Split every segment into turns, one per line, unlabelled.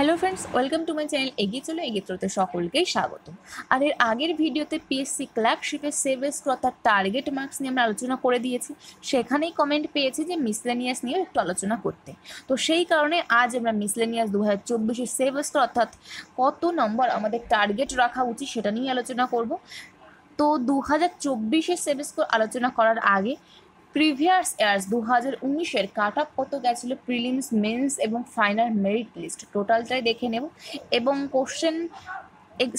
hello friends welcome to my channel এগিয়ে চলো এগিয়ে চলতে সকলকেই স্বাগত আর এর আগের ভিডিওতে পিএসসি ক্লার্কশিপের সেভেস্ট অর্থাৎ টার্গেট মার্কস নিয়ে আমরা আলোচনা করে দিয়েছি সেখানেই কমেন্ট পেয়েছি যে মিসলেনিয়াস নিয়ে একটু আলোচনা করতে তো সেই কারণে আজ আমরা মিসলেনিয়াস দু হাজার চব্বিশের সেভেস্ট অর্থাৎ কত নম্বর আমাদের টার্গেট রাখা উচিত সেটা নিয়ে আলোচনা করব তো দু হাজার চব্বিশের সেভেস্ট আলোচনা করার আগে প্রিভিয়াস ইয়ার্স দু হাজার উনিশের কাট অফ কত গেছিলো প্রিলিমস মেন্স এবং ফাইনাল মেরিট লিস্ট টোটালটাই দেখে নেব এবং কোশ্চেন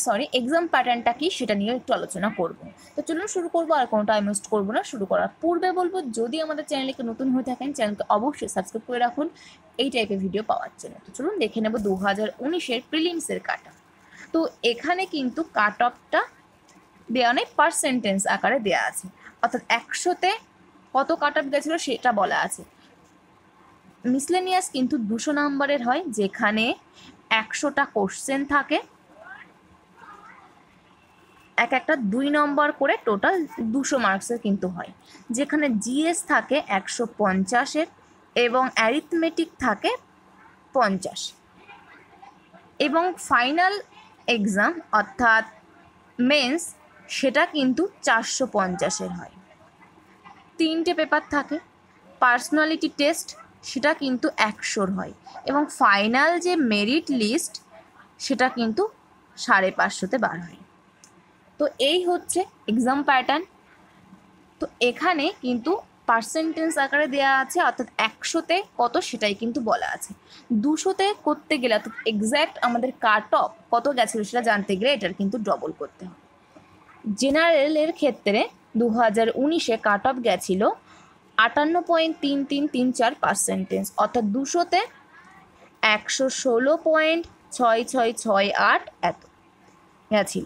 সরি এক্সাম প্যাটার্নটা কি সেটা নিয়ে একটু আলোচনা করবো তো চলুন শুরু করবো আর কোনো টাইম ওয়েস্ট করবো না শুরু করার পূর্বে বলবো যদি আমাদের চ্যানেলকে নতুন হয়ে থাকেন চ্যানেলকে অবশ্যই সাবস্ক্রাইব করে রাখুন এই টাইপের ভিডিও পাওয়ার জন্য তো চলুন দেখে নেব দু হাজার উনিশের প্রিলিমসের কাট অফ তো এখানে কিন্তু কাট অফটা দেওয়া নেই সেন্টেন্স আকারে দেওয়া আছে অর্থাৎ একশোতে কত কাট আপ গেছিলো সেটা বলা আছে মিসলেনিয়াস কিন্তু দুশো নাম্বারের হয় যেখানে একশোটা কোশ্চেন থাকে এক একটা দুই নম্বর করে টোটাল দুশো মার্কসের কিন্তু হয় যেখানে জিএস থাকে একশো পঞ্চাশের এবং অ্যারিথমেটিক থাকে পঞ্চাশ এবং ফাইনাল এক্সাম অর্থাৎ মেন্স সেটা কিন্তু চারশো পঞ্চাশের হয় তিনটে পেপার থাকে পার্সোনালিটি টেস্ট সেটা কিন্তু একশোর হয় এবং ফাইনাল যে মেরিট লিস্ট সেটা কিন্তু সাড়ে পাঁচশোতে বার হয় তো এই হচ্ছে এক্সাম প্যাটার্ন তো এখানে কিন্তু পার্সেন্টেজ আকারে দেওয়া আছে অর্থাৎ একশোতে কত সেটাই কিন্তু বলা আছে দুশোতে করতে গেলে অর্থাৎ এক্স্যাক্ট আমাদের কাট অফ কত গেছিলো সেটা জানতে গেলে এটার কিন্তু ডবল করতে হবে জেনারেলের ক্ষেত্রে দু হাজার উনিশে কাট অফ গেছিলো আটান্ন পয়েন্ট তিন তিন তিন চার পার্সেন্টেজ অর্থাৎ দুশোতে একশো ষোলো পয়েন্ট ছয় ছয় ছয় আট এত গেছিল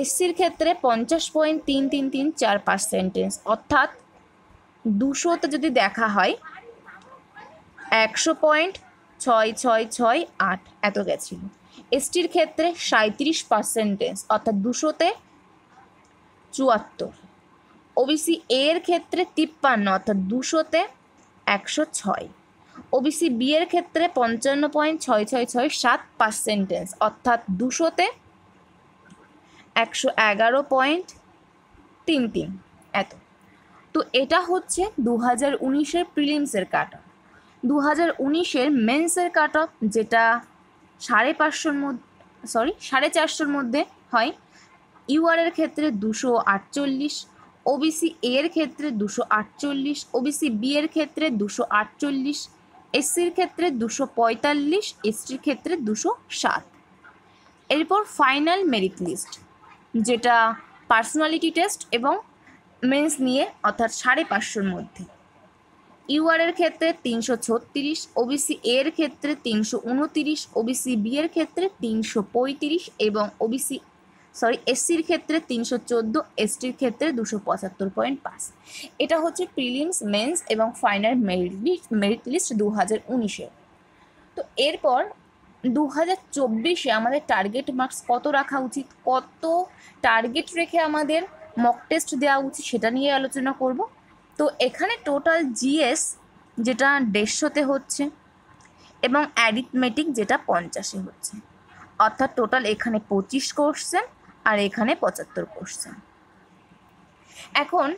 এসসির ক্ষেত্রে পঞ্চাশ পয়েন্ট তিন তিন তিন চার পার্সেন্টেজ অর্থাৎ দুশোতে যদি দেখা হয় একশো পয়েন্ট ছয় ছয় ছয় আট এত গেছিল এসটির ক্ষেত্রে সাঁত্রিশ পার্সেন্টেজ অর্থাৎ দুশোতে চুয়াত্তর ওবিসি এর ক্ষেত্রে তিপ্পান্ন অর্থাৎ দুশোতে একশো ছয় ওবিসি বি এর ক্ষেত্রে পঞ্চান্ন পয়েন্ট ছয় ছয় ছয় সাত পার্সেন্টেজ অর্থাৎ দুশোতে একশো এগারো পয়েন্ট তিন তিন এত তো এটা হচ্ছে দু হাজার উনিশের প্রিলিমসের কাট অফ দু হাজার উনিশের মেন্সের কাট অফ যেটা সাড়ে পাঁচশোর মধ্যে সরি সাড়ে চারশোর মধ্যে হয় ইউআরের ক্ষেত্রে দুশো আটচল্লিশ ওবিসি এ এর ক্ষেত্রে দুশো আটচল্লিশ ওবিসি বি এর ক্ষেত্রে দুশো আটচল্লিশ এসসির ক্ষেত্রে দুশো পঁয়তাল্লিশ এসটির ক্ষেত্রে দুশো সাত এরপর ফাইনাল মেরিট লিস্ট যেটা পার্সোনালিটি টেস্ট এবং মেন্স নিয়ে অর্থাৎ সাড়ে পাঁচশোর মধ্যে ইউআর এর ক্ষেত্রে তিনশো ছত্রিশ ওবিসি এর ক্ষেত্রে তিনশো উনতিরিশ ওবিসি বি এর ক্ষেত্রে তিনশো পঁয়ত্রিশ এবং ওবিসি সরি এসসির ক্ষেত্রে তিনশো চোদ্দো এসটির ক্ষেত্রে দুশো পঁচাত্তর পয়েন্ট পাঁচ এটা হচ্ছে প্রিলিমস মেন্স এবং final merit list merit list দু হাজার উনিশের তো এরপর দু হাজার চব্বিশে আমাদের টার্গেট মার্কস কত রাখা উচিত কত টার্গেট রেখে আমাদের মক টেস্ট দেওয়া উচিত সেটা নিয়ে আলোচনা করব তো এখানে টোটাল জিএস যেটা দেড়শোতে হচ্ছে এবং অ্যারিথমেটিক যেটা পঞ্চাশে হচ্ছে অর্থাৎ টোটাল এখানে পঁচিশ কোর্সেন আর এখানে পঁচাত্তর কোশ্চেন এখন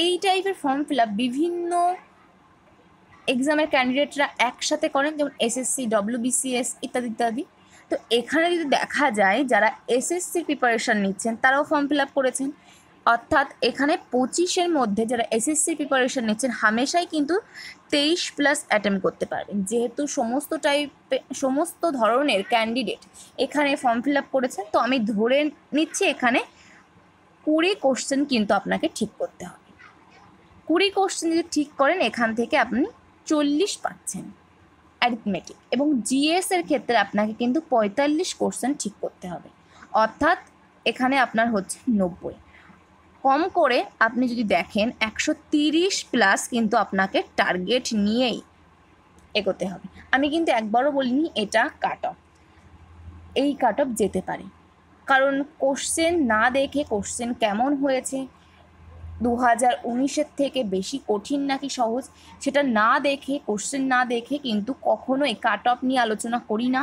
এই টাইপের ফর্ম ফিল আপ বিভিন্ন এক্সামের ক্যান্ডিডেটরা একসাথে করেন যেমন এসএসসি ডব্লিউবিসিএস ইত্যাদি ইত্যাদি তো এখানে যদি দেখা যায় যারা এসএসসির প্রিপারেশান নিচ্ছেন তারাও ফর্ম ফিল আপ করেছেন অর্থাৎ এখানে পঁচিশের মধ্যে যারা এসএসসি প্রিপারেশন নিচ্ছেন হামেশাই কিন্তু তেইশ প্লাস অ্যাটেম্প করতে পারবেন যেহেতু সমস্ত টাইপে সমস্ত ধরনের ক্যান্ডিডেট এখানে ফর্ম ফিল আপ করেছেন তো আমি ধরে নিচ্ছি এখানে কুড়ি কোশ্চেন কিন্তু আপনাকে ঠিক করতে হবে কুড়ি কোশ্চেন যদি ঠিক করেন এখান থেকে আপনি চল্লিশ পাচ্ছেন অ্যারিথমেটিক এবং জিএসের ক্ষেত্রে আপনাকে কিন্তু পঁয়তাল্লিশ কোশ্চেন ঠিক করতে হবে অর্থাৎ এখানে আপনার হচ্ছে নব্বই কম করে আপনি যদি দেখেন একশো তিরিশ প্লাস কিন্তু আপনাকে টার্গেট নিয়েই এগোতে হবে আমি কিন্তু একবারও বলিনি এটা কাট অফ এই কাট অফ যেতে পারে কারণ কোশ্চেন না দেখে কোশ্চেন কেমন হয়েছে দু হাজার উনিশের থেকে বেশি কঠিন নাকি সহজ সেটা না দেখে কোশ্চেন না দেখে কিন্তু কখনোই কাট অফ নিয়ে আলোচনা করি না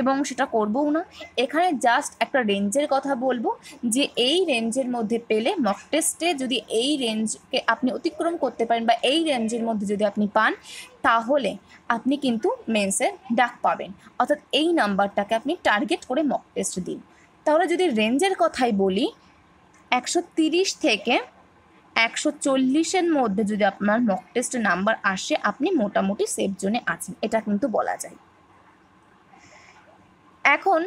এবং সেটা করবও না এখানে জাস্ট একটা রেঞ্জের কথা বলবো যে এই রেঞ্জের মধ্যে পেলে মক টেস্টে যদি এই রেঞ্জকে আপনি অতিক্রম করতে পারেন বা এই রেঞ্জের মধ্যে যদি আপনি পান তাহলে আপনি কিন্তু মেন্সের ডাক পাবেন অর্থাৎ এই নাম্বারটাকে আপনি টার্গেট করে মক টেস্ট দিন তাহলে যদি রেঞ্জের কথাই বলি একশো তিরিশ থেকে একশো চল্লিশের মধ্যে যদি আপনার মক টেস্ট নাম্বার আসে আপনি মোটামুটি সেফ জোনে আছেন এটা কিন্তু বলা যায় এখন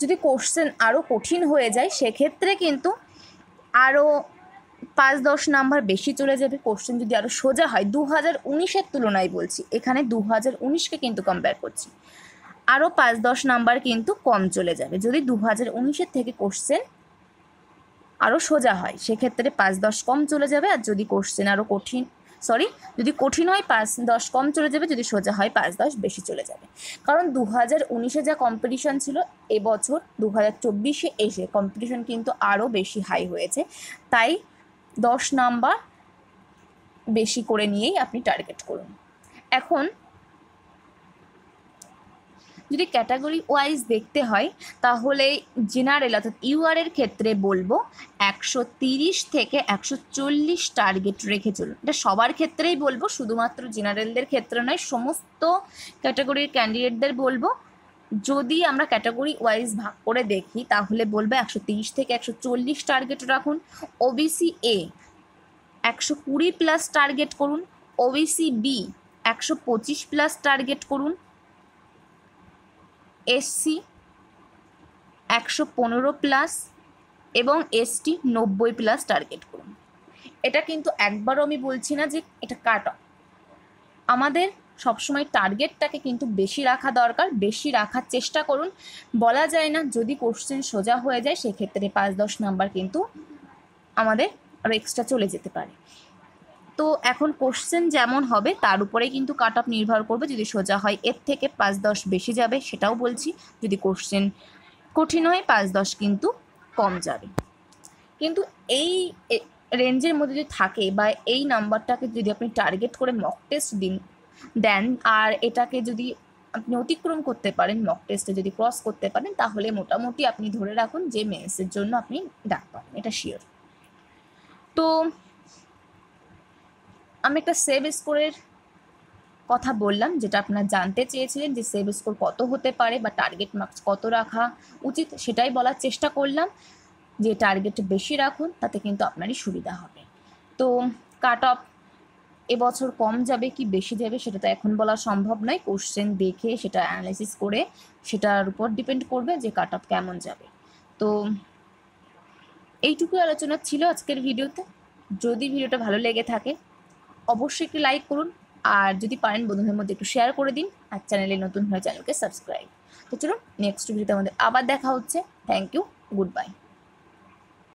যদি কোশ্চেন আরও কঠিন হয়ে যায় সেক্ষেত্রে কিন্তু আরও পাঁচ দশ নাম্বার বেশি চলে যাবে কোশ্চেন যদি আরও সোজা হয় দু হাজার উনিশের তুলনায় বলছি এখানে দু হাজার উনিশকে কিন্তু কম্পেয়ার করছি আরও পাঁচ দশ নাম্বার কিন্তু কম চলে যাবে যদি দু হাজার উনিশের থেকে কোশ্চেন আরও সোজা হয় সেক্ষেত্রে পাঁচ দশ কম চলে যাবে আর যদি কোশ্চেন আরও কঠিন সরি যদি কঠিন হয় পাঁচ দশ কম চলে যাবে যদি সোজা হয় পাঁচ দশ বেশি চলে যাবে কারণ দু হাজার উনিশে যা কম্পিটিশান ছিল এবছর দু হাজার চব্বিশে এসে কম্পিটিশান কিন্তু আরও বেশি হাই হয়েছে তাই দশ নাম্বার বেশি করে নিয়েই আপনি টার্গেট করুন এখন যদি ক্যাটাগরি ওয়াইজ দেখতে হয় তাহলে জেনারেল অর্থাৎ ইউআরের ক্ষেত্রে বলবো একশো তিরিশ থেকে একশো চল্লিশ টার্গেট রেখে চলুন এটা সবার ক্ষেত্রেই বলবো শুধুমাত্র জেনারেলদের ক্ষেত্রে নয় সমস্ত ক্যাটাগরির ক্যান্ডিডেটদের বলবো যদি আমরা ক্যাটাগরি ওয়াইজ ভাগ করে দেখি তাহলে বলবো একশো তিরিশ থেকে একশো চল্লিশ টার্গেট রাখুন ওবিসি এ একশো কুড়ি প্লাস টার্গেট করুন ওবিসি বি একশো পঁচিশ প্লাস টার্গেট করুন এসসি একশো পনেরো প্লাস এবং এসটি নব্বই প্লাস টার্গেট করুন এটা কিন্তু একবারও আমি বলছি না যে এটা কাট অফ আমাদের সবসময় টার্গেটটাকে কিন্তু বেশি রাখা দরকার বেশি রাখার চেষ্টা করুন বলা যায় না যদি কোশ্চেন সোজা হয়ে যায় সেক্ষেত্রে পাঁচ দশ নাম্বার কিন্তু আমাদের আরও এক্সট্রা চলে যেতে পারে তো এখন কোশ্চেন যেমন হবে তার উপরে কিন্তু কাট অফ নির্ভর করবে যদি সোজা হয় এর থেকে পাঁচ দশ বেশি যাবে সেটাও বলছি যদি কোশ্চেন কঠিন হয় পাঁচ দশ কিন্তু কম যাবে কিন্তু এই রেঞ্জের মধ্যে যদি থাকে বা এই নাম্বারটাকে যদি আপনি টার্গেট করে মক টেস্ট দিন দেন আর এটাকে যদি আপনি অতিক্রম করতে পারেন মক টেস্টে যদি ক্রস করতে পারেন তাহলে মোটামুটি আপনি ধরে রাখুন যে মেন্সের জন্য আপনি ডাক পাবেন এটা শিওর তো আমি একটা সেভ স্কোরের কথা বললাম যেটা আপনারা জানতে চেয়েছিলেন যে সেভ স্কোর কত হতে পারে বা টার্গেট মার্কস কত রাখা উচিত সেটাই বলার চেষ্টা করলাম যে টার্গেট বেশি রাখুন তাতে কিন্তু আপনারই সুবিধা হবে তো কাট অফ এবছর কম যাবে কি বেশি যাবে সেটা তো এখন বলা সম্ভব নয় কোশ্চেন দেখে সেটা অ্যানালাইসিস করে সেটার উপর ডিপেন্ড করবে যে কাট অফ কেমন যাবে তো এইটুকু আলোচনা ছিল আজকের ভিডিওতে যদি ভিডিওটা ভালো লেগে থাকে অবশ্যই একটি লাইক করুন আর যদি পারেন বন্ধুদের মধ্যে একটু শেয়ার করে দিন আর চ্যানেলে নতুন হয়ে চ্যানেলকে সাবস্ক্রাইব তো চলুন নেক্সট ভিডিওতে আমাদের আবার দেখা হচ্ছে থ্যাংক ইউ গুড বাই